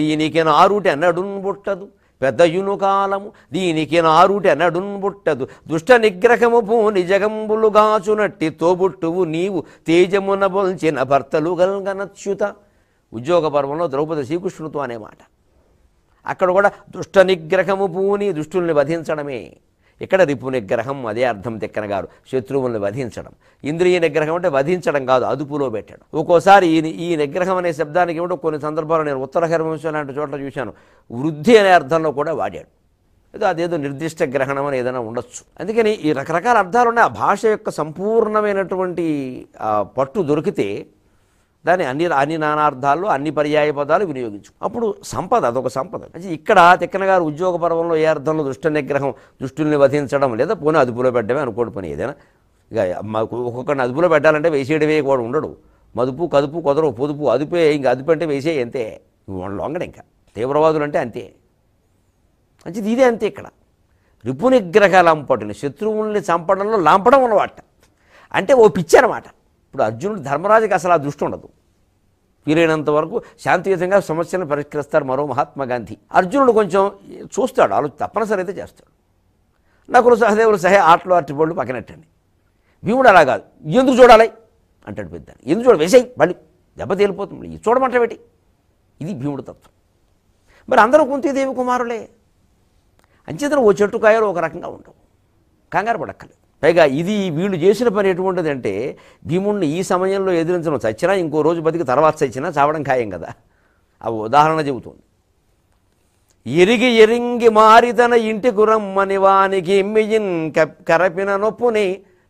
దీనికి నారుటి అనడున్ బుట్టదు పెద్దయును కాలము దీనికి నారుటి అనడున్ బుట్టదు దుష్ట నిగ్రహము పూని జగంబులుగాచునట్టి తోబుట్టువు నీవు తేజమున బొల్చిన భర్తలు గల్గనచ్యుత ఉద్యోగ పర్వంలో ద్రౌపది శ్రీకృష్ణుతో అనే మాట అక్కడ కూడా దుష్ట నిగ్రహము పూని దుష్టుల్ని వధించడమే ఇక్కడ రిపు నిగ్రహం అదే అర్థం తిక్కనగారు శత్రువులను వధించడం ఇంద్రియ నిగ్రహం అంటే వధించడం కాదు అదుపులో పెట్టడం ఒక్కోసారి ఈ ఈ నిగ్రహం అనే శబ్దానికి ఏమిటో కొన్ని సందర్భాల్లో నేను ఉత్తర హరివంశం లాంటి చోట్ల చూశాను వృద్ధి అనే అర్థంలో కూడా వాడాడు ఏదో అదేదో నిర్దిష్ట గ్రహణం అని ఏదైనా ఉండొచ్చు అందుకని ఈ రకరకాల అర్థాలు ఉన్నాయి ఆ భాష యొక్క సంపూర్ణమైనటువంటి పట్టు దొరికితే దాని అన్ని అన్ని నానార్థాల్లో అన్ని పర్యాయ పదాలు వినియోగించు అప్పుడు సంపద అదొక సంపద అంటే ఇక్కడ తిక్కన గారు ఉద్యోగ పర్వంలో ఏ అర్థంలో దుష్ట నిగ్రహం దుష్టుల్ని వధించడం లేదా పోనీ అదుపులో పెట్టడమే అనుకోడు పని ఏదైనా ఇక మాకు ఒక్కొక్కరిని అదుపులో పెట్టాలంటే వేసేయడమే కూడా ఉండడు మదుపు కదుపు కుదరవు పొదుపు అదుపే ఇంక అదుపు అంటే వేసే అంతే లొంగడం ఇంకా తీవ్రవాదులు అంటే అంతే మంచిది ఇదే అంతే ఇక్కడ రిపునిగ్రహ లంపటిని శత్రువుల్ని చంపడంలో లాంపడం ఉన్నవాట అంటే ఓ పిచ్చి అనమాట ఇప్పుడు అర్జునుడు ధర్మరాజుకి అసలు ఆ దృష్టి ఉండదు వీలైనంత వరకు శాంతియుతంగా సమస్యలను పరిష్కరిస్తారు మరో మహాత్మా గాంధీ అర్జునుడు కొంచెం చూస్తాడు ఆలోచి తప్పనిసరి అయితే చేస్తాడు నకులు సహదేవులు సహే ఆటలు అరటిపళ్ళు పక్కనట్టండి భీముడు అలా కాదు ఎందుకు చూడాలి అంటాడు పెద్ద ఎందుకు చూడ వేసేయి మళ్ళీ దెబ్బ తేలిపోతుంది ఇది చూడమంటేటి ఇది భీముడు తత్వం మరి అందరూ కుంతీదేవి కుమారులే అంచేతను ఓ చెట్టు కాయలు ఒక రకంగా ఉండవు కంగారు పడక్కలేదు పైగా ఇది వీళ్ళు చేసిన పని ఎటువంటిదంటే భీముణ్ణి ఈ సమయంలో ఎదిరించడం చచ్చినా ఇంకో రోజు బతికి తర్వాత చచ్చినా చావడం ఖాయం కదా అవి ఉదాహరణ చెబుతుంది ఎరిగి ఎరింగి మారి తన ఇంటి కురమ్మని వానికి ఎమ్మిజిన్ కరపిన నొప్పుని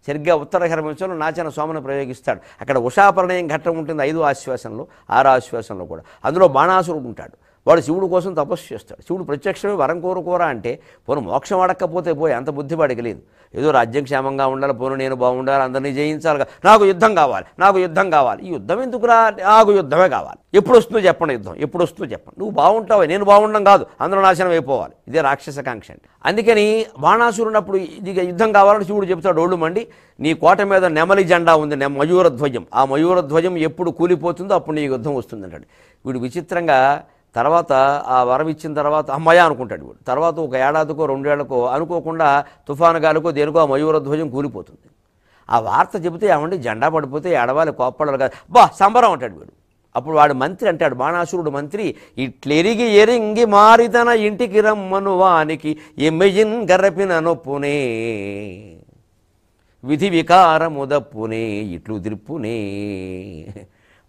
సరిగ్గా ఉత్తర కరమించడం నాచన సోమను ప్రయోగిస్తాడు అక్కడ ఉషాపరణయం ఘట్టం ఉంటుంది ఐదో ఆశ్వాసంలో ఆరో ఆశ్వాసంలో కూడా అందులో బాణాసురుడు ఉంటాడు వాడు శివుడు కోసం తపస్సు చేస్తాడు శివుడు ప్రత్యక్షమే వరం కోరుకోరా అంటే పోను మోక్షం అడక్కపోతే పోయి అంత బుద్ధి పడగలేదు ఏదో రాజ్యం క్షేమంగా ఉండాలి పోను నేను బాగుండాలి అందరినీ జయించాలి నాకు యుద్ధం కావాలి నాకు యుద్ధం కావాలి ఈ యుద్ధం ఎందుకురా నాకు యుద్ధమే కావాలి ఎప్పుడు వస్తుందో చెప్పండి యుద్ధం ఎప్పుడు వస్తుందో చెప్పండి నువ్వు బాగుంటావు నేను బాగుండడం కాదు అందరూ నాశనం అయిపోవాలి ఇదే రాక్షసకాంక్ష అంటే అందుకని బాణాసురునప్పుడు ఇది యుద్ధం కావాలని శివుడు చెప్తాడు ఒళ్ళు మండి నీ కోట మీద నెమలి జెండా ఉంది మయూర ధ్వజం ఆ మయూర ధ్వజం ఎప్పుడు కూలిపోతుందో అప్పుడు నీ యుద్ధం వస్తుంది అంటాడు వీడు విచిత్రంగా తర్వాత ఆ వరం ఇచ్చిన తర్వాత అమ్మాయ అనుకుంటాడు వీడు తర్వాత ఒక ఏడాదికో రెండేళ్లకో అనుకోకుండా తుఫాను గాలికో దేనికో ఆ మయూర ధ్వజం కూలిపోతుంది ఆ వార్త చెబితే ఏమండి జెండా పడిపోతే ఏడవాలి కోప్పడాలి కాదు బా సంబరం అంటాడు వీడు అప్పుడు వాడు మంత్రి అంటాడు బాణాసురుడు మంత్రి ఇట్లెరిగి ఎరింగి మారితన ఇంటికి రమ్మను వానికి ఎమ్మెజిన్ గర్రపిన నొప్పునే విధి వికారముదప్పునే ఇట్లు దిప్పునే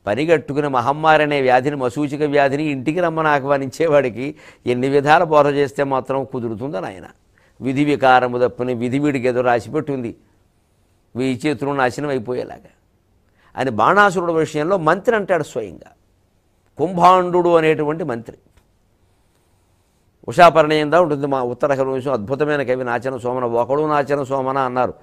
పనిగట్టుకుని మహమ్మారి అనే వ్యాధిని మసూచిక వ్యాధిని ఇంటికి రమ్మని ఆహ్వానించేవాడికి ఎన్ని విధాల బోధ చేస్తే మాత్రం కుదురుతుందని ఆయన విధి వికారము తప్పుని విధి వీడికి ఏదో రాసిపెట్టింది వీ చేతులు నాశనం అయిపోయేలాగా అని బాణాసురుడు విషయంలో మంత్రి అంటాడు స్వయంగా కుంభాండు అనేటువంటి మంత్రి ఉషాపరణయంగా ఉంటుంది మా ఉత్తర అద్భుతమైన కవి నాచన సోమన ఒకడు నాచన సోమన అన్నారు